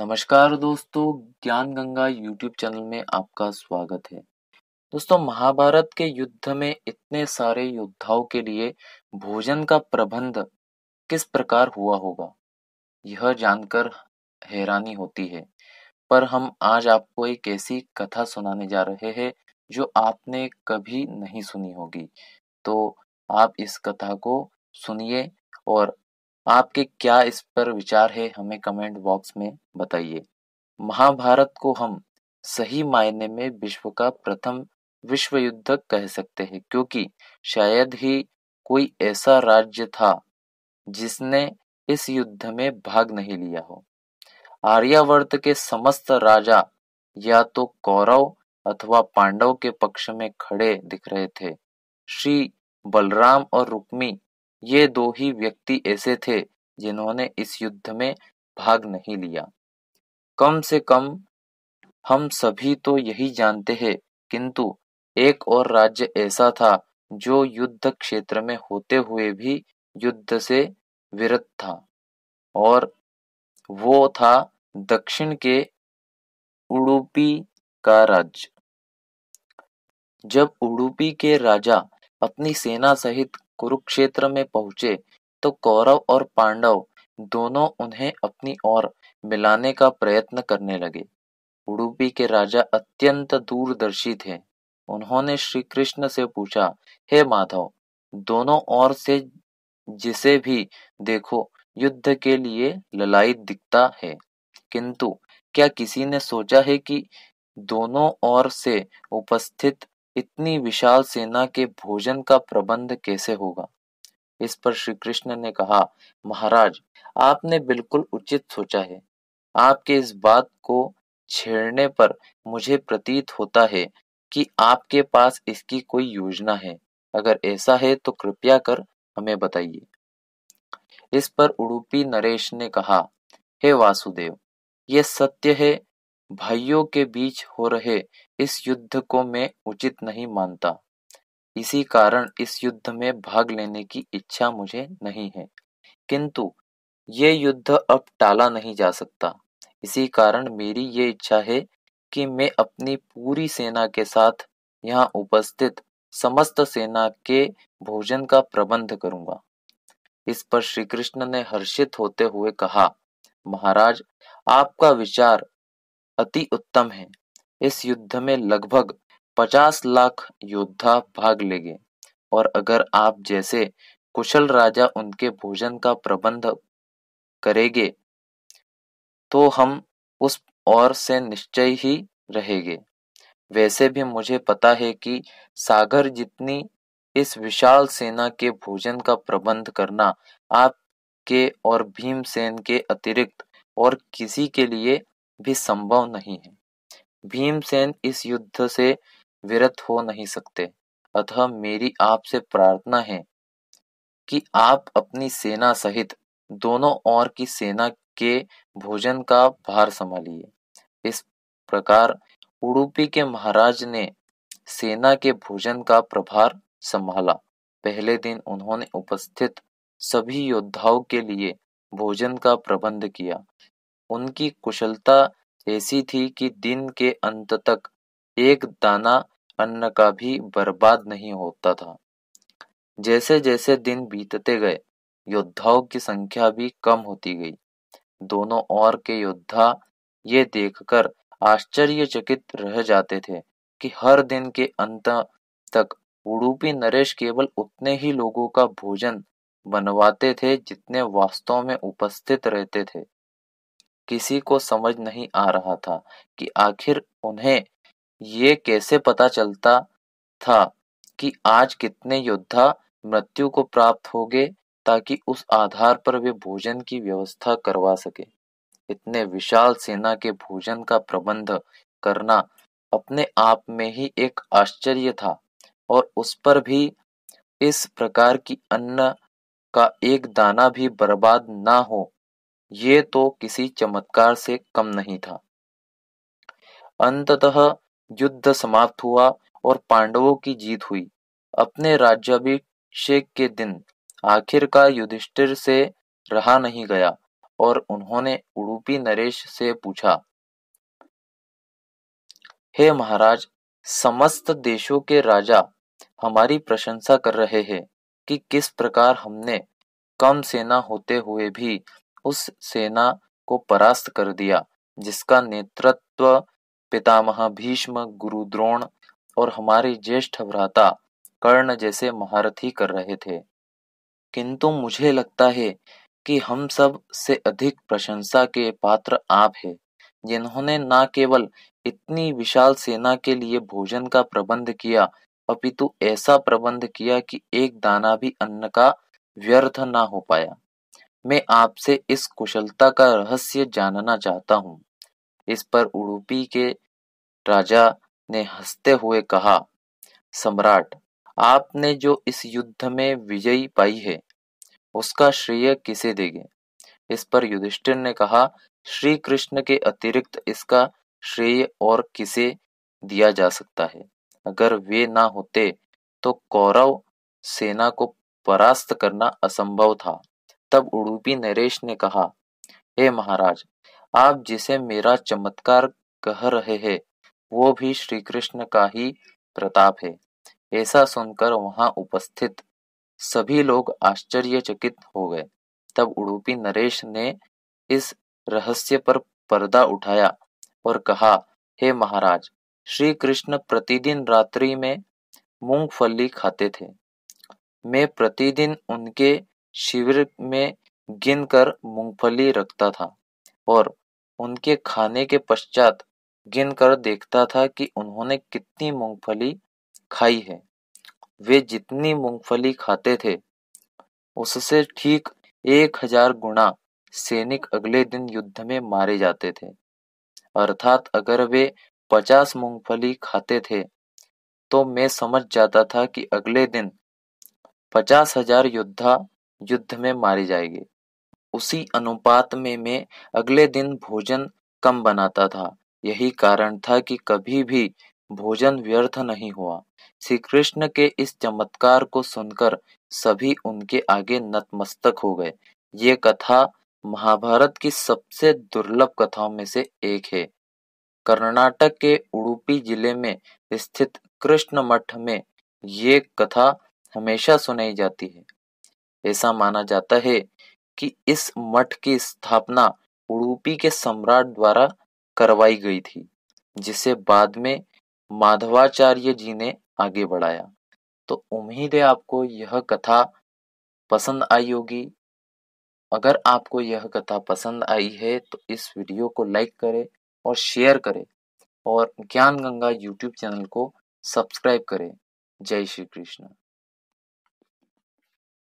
नमस्कार दोस्तों ज्ञान गंगा यूट्यूब चैनल में आपका स्वागत है दोस्तों महाभारत के युद्ध में इतने सारे योद्धाओं के लिए भोजन का प्रबंध किस प्रकार हुआ होगा यह जानकर हैरानी होती है पर हम आज आपको एक ऐसी कथा सुनाने जा रहे हैं जो आपने कभी नहीं सुनी होगी तो आप इस कथा को सुनिए और आपके क्या इस पर विचार है हमें कमेंट बॉक्स में बताइए महाभारत को हम सही मायने में विश्व का प्रथम विश्व युद्ध कह सकते हैं क्योंकि शायद ही कोई ऐसा राज्य था जिसने इस युद्ध में भाग नहीं लिया हो आर्यावर्त के समस्त राजा या तो कौरव अथवा पांडव के पक्ष में खड़े दिख रहे थे श्री बलराम और रुक्मी ये दो ही व्यक्ति ऐसे थे जिन्होंने इस युद्ध में भाग नहीं लिया कम से कम हम सभी तो यही जानते हैं किंतु एक और राज्य ऐसा था जो युद्ध क्षेत्र में होते हुए भी युद्ध से विरत था और वो था दक्षिण के उडुपी का राज्य जब उडुपी के राजा अपनी सेना सहित कुरुक्षेत्र में पहुंचे तो कौरव और पांडव दोनों उन्हें अपनी ओर मिलाने का प्रयत्न करने लगे उडुपी के राजा अत्यंत दूरदर्शी थे उन्होंने श्री कृष्ण से पूछा हे माधव दोनों ओर से जिसे भी देखो युद्ध के लिए ललाई दिखता है किंतु क्या किसी ने सोचा है कि दोनों ओर से उपस्थित इतनी विशाल सेना के भोजन का प्रबंध कैसे होगा इस पर श्री कृष्ण ने कहा महाराज आपने बिल्कुल उचित सोचा है आपके इस बात को छेड़ने पर मुझे प्रतीत होता है कि आपके पास इसकी कोई योजना है अगर ऐसा है तो कृपया कर हमें बताइए इस पर उड़ुपी नरेश ने कहा हे वासुदेव ये सत्य है भाइयों के बीच हो रहे इस युद्ध को मैं उचित नहीं मानता इसी कारण इस युद्ध में भाग लेने की इच्छा मुझे नहीं है किंतु ये युद्ध अब टाला नहीं जा सकता इसी कारण मेरी ये इच्छा है कि मैं अपनी पूरी सेना के साथ यहाँ उपस्थित समस्त सेना के भोजन का प्रबंध करूंगा इस पर श्री कृष्ण ने हर्षित होते हुए कहा महाराज आपका विचार अति उत्तम है इस युद्ध में लगभग पचास लाख योद्धा भाग लेंगे और अगर आप जैसे कुशल राजा उनके भोजन का प्रबंध करेंगे तो हम उस ओर से निश्चय ही रहेंगे वैसे भी मुझे पता है कि सागर जितनी इस विशाल सेना के भोजन का प्रबंध करना आपके और भीमसेन के अतिरिक्त और किसी के लिए भी संभव नहीं है भीमसेन इस युद्ध से विरत हो नहीं सकते अतः मेरी आपसे प्रार्थना है कि आप अपनी सेना सहित दोनों ओर की सेना के भोजन का भार संभालिए इस प्रकार उडुपी के महाराज ने सेना के भोजन का प्रभार संभाला पहले दिन उन्होंने उपस्थित सभी योद्धाओं के लिए भोजन का प्रबंध किया उनकी कुशलता ऐसी थी कि दिन के अंत तक एक दाना अन्न का भी बर्बाद नहीं होता था जैसे जैसे दिन बीतते गए योद्धाओं की संख्या भी कम होती गई दोनों ओर के योद्धा ये देखकर आश्चर्यचकित रह जाते थे कि हर दिन के अंत तक उड़ूपी नरेश केवल उतने ही लोगों का भोजन बनवाते थे जितने वास्तव में उपस्थित रहते थे किसी को समझ नहीं आ रहा था कि आखिर उन्हें ये कैसे पता चलता था कि आज कितने योद्धा मृत्यु को प्राप्त हो गए ताकि उस आधार पर वे भोजन की व्यवस्था करवा सके इतने विशाल सेना के भोजन का प्रबंध करना अपने आप में ही एक आश्चर्य था और उस पर भी इस प्रकार की अन्न का एक दाना भी बर्बाद ना हो ये तो किसी चमत्कार से कम नहीं था अंततः युद्ध समाप्त हुआ और पांडवों की जीत हुई अपने राज्याभिषेक के दिन आखिरकार युधिष्ठिर से रहा नहीं गया और उन्होंने उड़ूपी नरेश से पूछा हे महाराज समस्त देशों के राजा हमारी प्रशंसा कर रहे हैं कि किस प्रकार हमने कम सेना होते हुए भी उस सेना को परास्त कर दिया जिसका नेतृत्व पितामह भीष्म गुरु द्रोण और हमारे ज्येष्ठ भ्राता कर्ण जैसे महारथी कर रहे थे किंतु मुझे लगता है कि हम सब से अधिक प्रशंसा के पात्र आप हैं जिन्होंने न केवल इतनी विशाल सेना के लिए भोजन का प्रबंध किया अपितु ऐसा प्रबंध किया कि एक दाना भी अन्न का व्यर्थ ना हो पाया मैं आपसे इस कुशलता का रहस्य जानना चाहता हूँ इस पर उड़ुपी के राजा ने हंसते हुए कहा सम्राट आपने जो इस युद्ध में विजयी पाई है उसका श्रेय किसे देंगे इस पर युधिष्ठिर ने कहा श्री कृष्ण के अतिरिक्त इसका श्रेय और किसे दिया जा सकता है अगर वे ना होते तो कौरव सेना को परास्त करना असंभव था तब उड़ूपी नरेश ने कहा हे महाराज आप जिसे मेरा चमत्कार कह रहे हैं वो भी श्री कृष्ण का ही प्रताप है ऐसा सुनकर वहां उपस्थित सभी लोग आश्चर्यचकित हो गए तब उड़ूपी नरेश ने इस रहस्य पर पर्दा उठाया और कहा हे महाराज श्री कृष्ण प्रतिदिन रात्रि में मूंगफली खाते थे मैं प्रतिदिन उनके शिविर में गिनकर मूंगफली रखता था और उनके खाने के पश्चात गिनकर देखता था कि उन्होंने कितनी मूंगफली खाई है वे जितनी मूंगफली खाते थे उससे ठीक एक हजार गुणा सैनिक अगले दिन युद्ध में मारे जाते थे अर्थात अगर वे पचास मूंगफली खाते थे तो मैं समझ जाता था कि अगले दिन पचास हजार योद्धा युद्ध में मारी जाएगी उसी अनुपात में मैं अगले दिन भोजन कम बनाता था यही कारण था कि कभी भी भोजन व्यर्थ नहीं हुआ श्री कृष्ण के इस चमत्कार को सुनकर सभी उनके आगे नतमस्तक हो गए ये कथा महाभारत की सबसे दुर्लभ कथाओं में से एक है कर्नाटक के उडुपी जिले में स्थित कृष्ण मठ में ये कथा हमेशा सुनाई जाती है ऐसा माना जाता है कि इस मठ की स्थापना उडुपी के सम्राट द्वारा करवाई गई थी जिसे बाद में माधवाचार्य जी ने आगे बढ़ाया तो उम्मीद है आपको यह कथा पसंद आई होगी अगर आपको यह कथा पसंद आई है तो इस वीडियो को लाइक करें और शेयर करें और ज्ञान गंगा यूट्यूब चैनल को सब्सक्राइब करें जय श्री कृष्ण